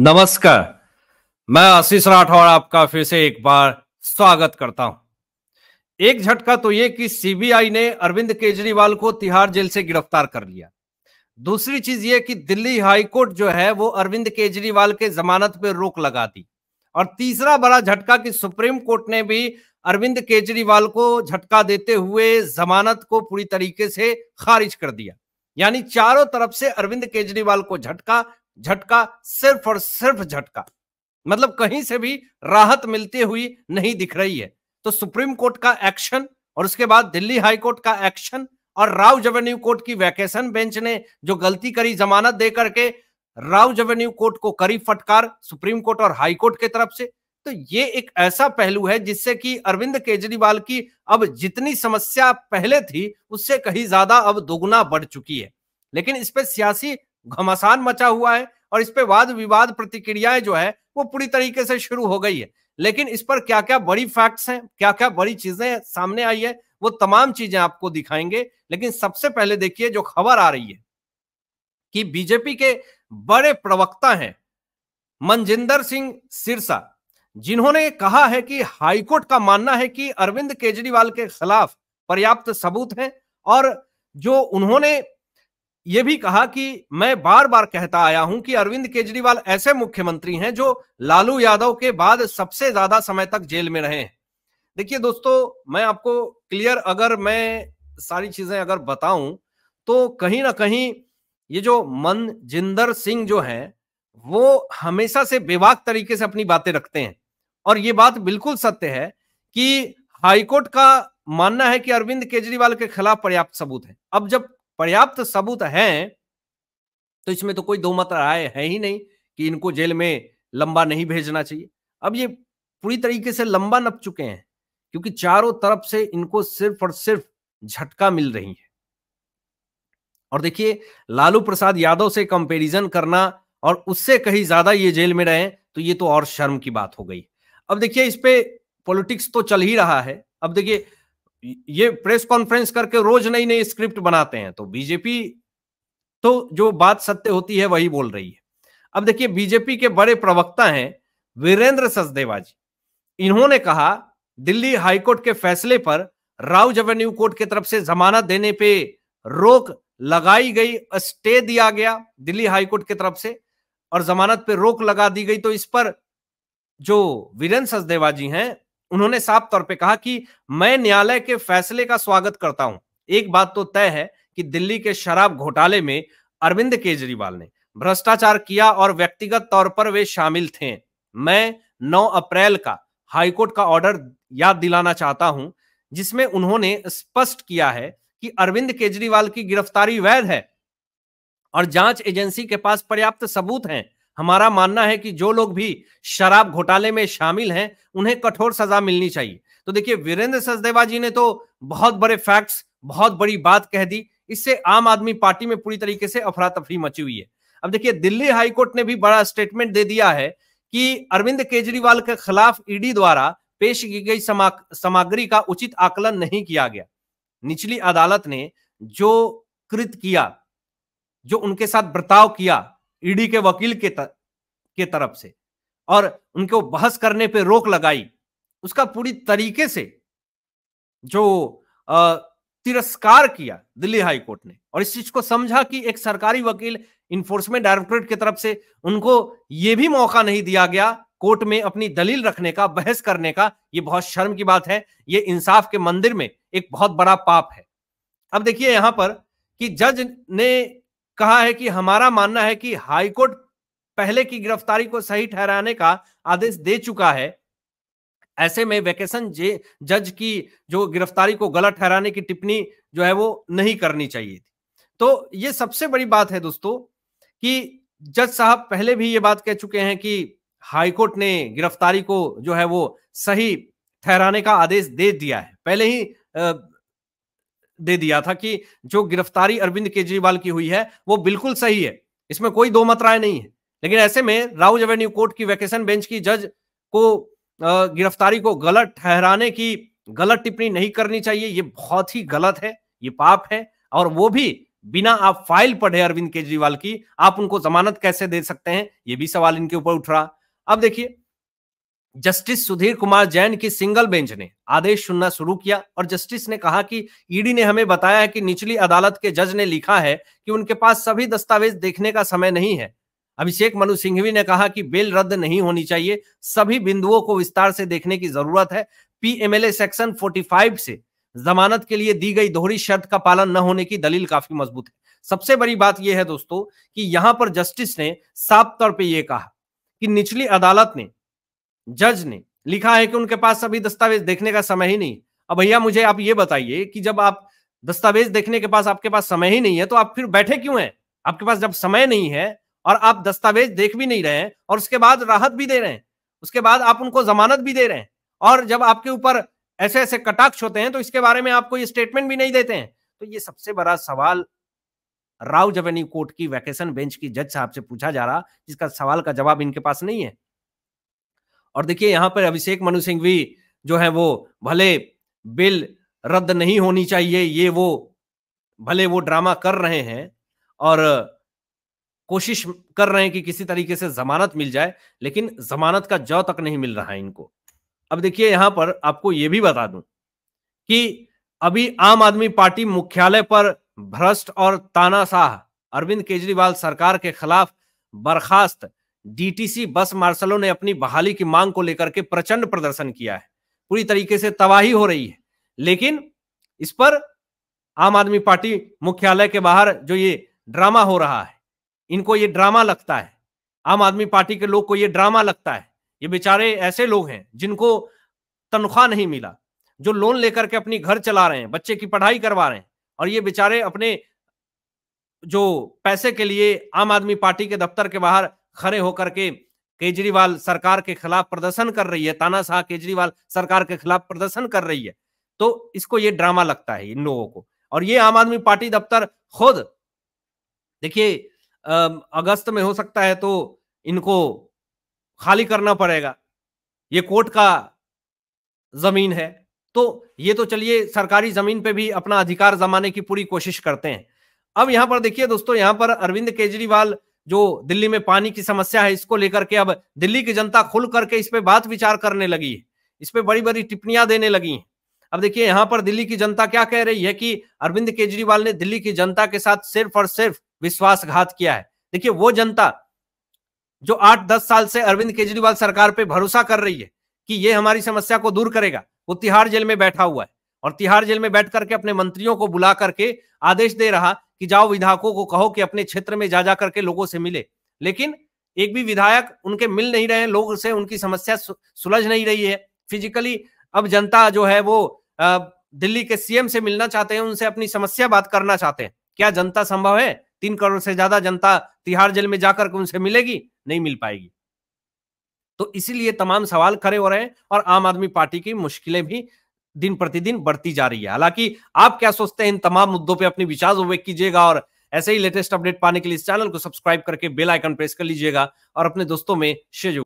नमस्कार मैं आशीष राठौर आपका फिर से एक बार स्वागत करता हूं एक झटका तो यह कि सीबीआई ने अरविंद केजरीवाल को तिहाड़ जेल से गिरफ्तार कर लिया दूसरी चीज यह कि दिल्ली हाईकोर्ट जो है वो अरविंद केजरीवाल के जमानत पर रोक लगा दी और तीसरा बड़ा झटका कि सुप्रीम कोर्ट ने भी अरविंद केजरीवाल को झटका देते हुए जमानत को पूरी तरीके से खारिज कर दिया यानी चारों तरफ से अरविंद केजरीवाल को झटका झटका सिर्फ और सिर्फ झटका मतलब कहीं से भी राहत मिलती हुई नहीं दिख रही है तो सुप्रीम कोर्ट का एक्शन और उसके बाद दिल्ली हाई कोर्ट का एक्शन और राव जेवेन्यू कोर्ट की वैकेशन बेंच ने जो गलती करी जमानत दे करके राव जेवेन्यू कोर्ट को करी फटकार सुप्रीम कोर्ट और हाई कोर्ट की तरफ से तो ये एक ऐसा पहलू है जिससे कि अरविंद केजरीवाल की अब जितनी समस्या पहले थी उससे कहीं ज्यादा अब दोगुना बढ़ चुकी है लेकिन इस पर सियासी घमासान मचा हुआ है और इस पे वाद विवाद प्रतिक्रियाएं जो है वो पूरी तरीके से शुरू हो गई है लेकिन इस पर क्या क्या बड़ी फैक्ट्स हैं क्या क्या बड़ी चीजें सामने आई है वो तमाम चीजें आपको दिखाएंगे लेकिन सबसे पहले देखिए जो खबर आ रही है कि बीजेपी के बड़े प्रवक्ता हैं मनजिंदर सिंह सिरसा जिन्होंने कहा है कि हाईकोर्ट का मानना है कि अरविंद केजरीवाल के खिलाफ पर्याप्त सबूत हैं और जो उन्होंने यह भी कहा कि मैं बार बार कहता आया हूं कि अरविंद केजरीवाल ऐसे मुख्यमंत्री हैं जो लालू यादव के बाद सबसे ज्यादा समय तक जेल में रहे देखिए दोस्तों मैं आपको क्लियर अगर मैं सारी चीजें अगर बताऊं तो कहीं ना कहीं ये जो मनजिंदर सिंह जो है वो हमेशा से बेबाक तरीके से अपनी बातें रखते हैं और ये बात बिल्कुल सत्य है कि हाईकोर्ट का मानना है कि अरविंद केजरीवाल के खिलाफ पर्याप्त सबूत है अब जब पर्याप्त सबूत हैं तो इसमें तो कोई दो मत राय है ही नहीं कि इनको जेल में लंबा नहीं भेजना चाहिए अब ये पूरी तरीके से लंबा नप चुके हैं क्योंकि चारों तरफ से इनको सिर्फ और सिर्फ झटका मिल रही है और देखिए लालू प्रसाद यादव से कंपैरिजन करना और उससे कहीं ज्यादा ये जेल में रहे तो ये तो और शर्म की बात हो गई अब देखिए इस पे पॉलिटिक्स तो चल ही रहा है अब देखिए ये प्रेस कॉन्फ्रेंस करके रोज नई नई स्क्रिप्ट बनाते हैं तो बीजेपी तो जो बात सत्य होती है वही बोल रही है अब देखिए बीजेपी के बड़े प्रवक्ता हैं वीरेंद्र सचदेवा जी इन्होंने कहा दिल्ली हाईकोर्ट के फैसले पर राउ जवेन्यू कोर्ट की तरफ से जमानत देने पे रोक लगाई गई स्टे दिया गया दिल्ली हाईकोर्ट की तरफ से और जमानत पे रोक लगा दी गई तो इस पर जो वीरेंद्र सचदेवा जी हैं उन्होंने साफ तौर पे कहा कि मैं न्यायालय के फैसले का स्वागत करता हूं एक बात तो तय है कि दिल्ली के शराब घोटाले में अरविंद केजरीवाल ने भ्रष्टाचार किया और व्यक्तिगत तौर पर वे शामिल थे मैं 9 अप्रैल का हाईकोर्ट का ऑर्डर याद दिलाना चाहता हूं जिसमें उन्होंने स्पष्ट किया है कि अरविंद केजरीवाल की गिरफ्तारी वैध है और जांच एजेंसी के पास पर्याप्त सबूत हैं हमारा मानना है कि जो लोग भी शराब घोटाले में शामिल हैं उन्हें कठोर सजा मिलनी चाहिए तो देखिए वीरेंद्र सचदेवा जी ने तो बहुत बड़े फैक्ट्स बहुत बड़ी बात कह दी इससे आम आदमी पार्टी में पूरी तरीके से अफरा तफरी मची हुई है अब देखिए दिल्ली हाईकोर्ट ने भी बड़ा स्टेटमेंट दे दिया है कि अरविंद केजरीवाल के खिलाफ ईडी e द्वारा पेश की गई सामग्री का उचित आकलन नहीं किया गया निचली अदालत ने जो कृत किया जो उनके साथ बर्ताव किया ईडी के वकील के तर, के तरफ से और उनको बहस करने पे रोक लगाई उसका पूरी तरीके से जो तिरस्कार किया दिल्ली हाई कोर्ट ने और इस चीज को समझा कि एक सरकारी वकील इन्फोर्समेंट डायरेक्टोरेट की तरफ से उनको यह भी मौका नहीं दिया गया कोर्ट में अपनी दलील रखने का बहस करने का यह बहुत शर्म की बात है ये इंसाफ के मंदिर में एक बहुत बड़ा पाप है अब देखिए यहां पर कि जज ने कहा है कि हमारा मानना है कि हाईकोर्ट पहले की गिरफ्तारी को सही ठहराने का आदेश दे चुका है ऐसे में वैकेशन जज की जो गिरफ्तारी को गलत ठहराने की टिप्पणी जो है वो नहीं करनी चाहिए थी तो ये सबसे बड़ी बात है दोस्तों कि जज साहब पहले भी ये बात कह चुके हैं कि हाईकोर्ट ने गिरफ्तारी को जो है वो सही ठहराने का आदेश दे दिया है पहले ही दे दिया था कि जो गिरफ्तारी अरविंद केजरीवाल की हुई है वो बिल्कुल सही है इसमें कोई दो मत राय नहीं है लेकिन ऐसे में राउज एवेन्यू कोर्ट की वैकेशन बेंच की जज को गिरफ्तारी को गलत ठहराने की गलत टिप्पणी नहीं करनी चाहिए ये बहुत ही गलत है ये पाप है और वो भी बिना आप फाइल पढ़े अरविंद केजरीवाल की आप उनको जमानत कैसे दे सकते हैं ये भी सवाल इनके ऊपर उठ रहा अब देखिए जस्टिस सुधीर कुमार जैन की सिंगल बेंच ने आदेश सुनना शुरू किया और जस्टिस ने कहा कि ईडी ने हमें बताया है कि निचली अदालत के जज ने लिखा है कि उनके पास सभी दस्तावेज देखने का समय नहीं है अभिषेक मनु सिंघवी ने कहा कि बेल रद्द नहीं होनी चाहिए सभी बिंदुओं को विस्तार से देखने की जरूरत है पीएमएलए सेक्शन 45 से जमानत के लिए दी गई दोहरी शर्त का पालन न होने की दलील काफी मजबूत है सबसे बड़ी बात यह है दोस्तों कि यहां पर जस्टिस ने साफ तौर पर यह कहा कि निचली अदालत ने जज ने लिखा है कि उनके पास सभी दस्तावेज देखने का समय ही नहीं अब भैया मुझे आप ये बताइए कि जब आप दस्तावेज देखने के पास आपके पास समय ही नहीं है तो आप फिर बैठे क्यों हैं आपके पास जब समय नहीं है और आप दस्तावेज देख भी नहीं रहे हैं और उसके बाद राहत भी दे रहे हैं उसके बाद आप उनको जमानत भी दे रहे हैं और जब आपके ऊपर ऐसे ऐसे कटाक्ष होते हैं तो इसके बारे में आपको ये स्टेटमेंट भी नहीं देते हैं तो ये सबसे बड़ा सवाल राव जवेनी कोर्ट की वैकेशन बेंच की जज साहब से पूछा जा रहा जिसका सवाल का जवाब इनके पास नहीं है और देखिए यहां पर अभिषेक मनु सिंह भी जो है वो भले बिल रद्द नहीं होनी चाहिए ये वो भले वो ड्रामा कर रहे हैं और कोशिश कर रहे हैं कि किसी तरीके से जमानत मिल जाए लेकिन जमानत का जौ तक नहीं मिल रहा है इनको अब देखिए यहां पर आपको यह भी बता दूं कि अभी आम आदमी पार्टी मुख्यालय पर भ्रष्ट और तानाशाह अरविंद केजरीवाल सरकार के खिलाफ बर्खास्त डीटीसी बस मार्शलों ने अपनी बहाली की मांग को लेकर के प्रचंड प्रदर्शन किया है पूरी तरीके से तबाही हो रही है लेकिन इस पर आम आदमी पार्टी मुख्यालय के बाहर जो ये ड्रामा हो रहा है इनको ये ड्रामा लगता है आम आदमी पार्टी के लोग को ये ड्रामा लगता है ये बेचारे ऐसे लोग हैं जिनको तनख्वाह नहीं मिला जो लोन लेकर के अपनी घर चला रहे हैं बच्चे की पढ़ाई करवा रहे हैं और ये बेचारे अपने जो पैसे के लिए आम आदमी पार्टी के दफ्तर के बाहर खड़े होकर के केजरीवाल सरकार के खिलाफ प्रदर्शन कर रही है तानाशाह केजरीवाल सरकार के खिलाफ प्रदर्शन कर रही है तो इसको ये ड्रामा लगता है इन लोगों को और ये आम आदमी पार्टी दफ्तर खुद देखिए अगस्त में हो सकता है तो इनको खाली करना पड़ेगा ये कोर्ट का जमीन है तो ये तो चलिए सरकारी जमीन पे भी अपना अधिकार जमाने की पूरी कोशिश करते हैं अब यहां पर देखिए दोस्तों यहां पर अरविंद केजरीवाल जो दिल्ली में पानी की समस्या है इसको लेकर के अब दिल्ली की जनता खुल करके इस पर बात विचार करने लगी है इस पर बड़ी बड़ी टिप्पणियां देने लगी हैं अब देखिए यहाँ पर दिल्ली की जनता क्या कह रही है कि अरविंद केजरीवाल ने दिल्ली की जनता के साथ सिर्फ और सिर्फ विश्वासघात किया है देखिए वो जनता जो आठ दस साल से अरविंद केजरीवाल सरकार पे भरोसा कर रही है कि ये हमारी समस्या को दूर करेगा वो तिहाड़ जेल में बैठा हुआ है और तिहाड़ जेल में बैठ करके अपने मंत्रियों को बुला करके आदेश दे रहा कि जाओ विधायकों को कहो कि अपने क्षेत्र में जा जा करके लोगों से मिले लेकिन एक भी विधायक उनके मिल नहीं रहे लोग से उनकी समस्या सुलझ नहीं रही है फिजिकली अब जनता जो है वो दिल्ली के सीएम से मिलना चाहते हैं उनसे अपनी समस्या बात करना चाहते हैं क्या जनता संभव है तीन करोड़ से ज्यादा जनता तिहाड़ जेल में जाकर उनसे मिलेगी नहीं मिल पाएगी तो इसीलिए तमाम सवाल खड़े हो रहे हैं और आम आदमी पार्टी की मुश्किलें भी दिन प्रतिदिन बढ़ती जा रही है हालांकि आप क्या सोचते हैं इन तमाम मुद्दों पर अपनी विचार व्यक्त कीजिएगा और ऐसे ही लेटेस्ट अपडेट पाने के लिए इस चैनल को सब्सक्राइब करके बेल आइकन प्रेस कर लीजिएगा और अपने दोस्तों में शेयर